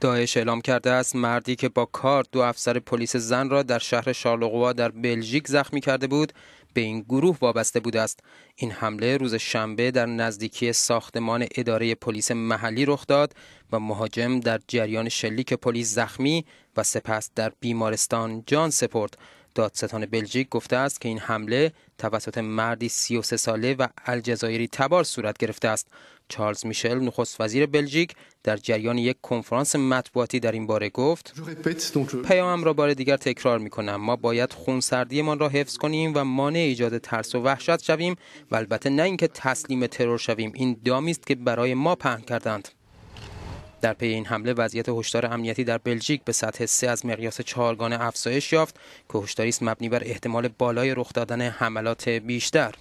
داعش اعلام کرده است مردی که با کار دو افسر پلیس زن را در شهر شارلوغوا در بلژیک زخمی کرده بود به این گروه وابسته بوده است این حمله روز شنبه در نزدیکی ساختمان اداره پلیس محلی رخ داد و مهاجم در جریان شلیک پلیس زخمی و سپس در بیمارستان جان سپرد دادستان بلژیک گفته است که این حمله توسط مردی 33 ساله و الجزایری تبار صورت گرفته است. چارلز میشل نخست وزیر بلژیک در جریان یک کنفرانس مطبوعاتی در این باره گفت پیامم را بار دیگر تکرار می کنم ما باید خونسردیمان را حفظ کنیم و مانع ایجاد ترس و وحشت شویم و البته نه اینکه تسلیم ترور شویم این دامی است که برای ما پهن کردند در پی این حمله وضعیت هشدار امنیتی در بلژیک به سطح 3 از مقیاس چهارگانه افزایش یافت که هشداری است مبنی بر احتمال بالای رخ دادن حملات بیشتر